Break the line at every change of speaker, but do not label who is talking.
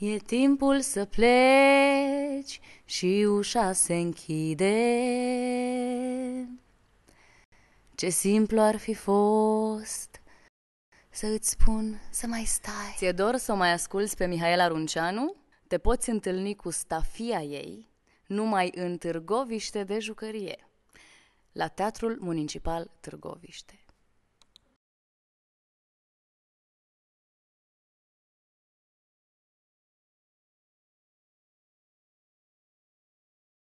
E timpul să pleci și ușa se închide. Ce simplu ar fi fost să îți spun să mai stai. Ți-e dor să o mai asculți pe Mihaela Runceanu? Te poți întâlni cu stafia ei numai în Târgoviște de jucărie, la Teatrul Municipal Târgoviște.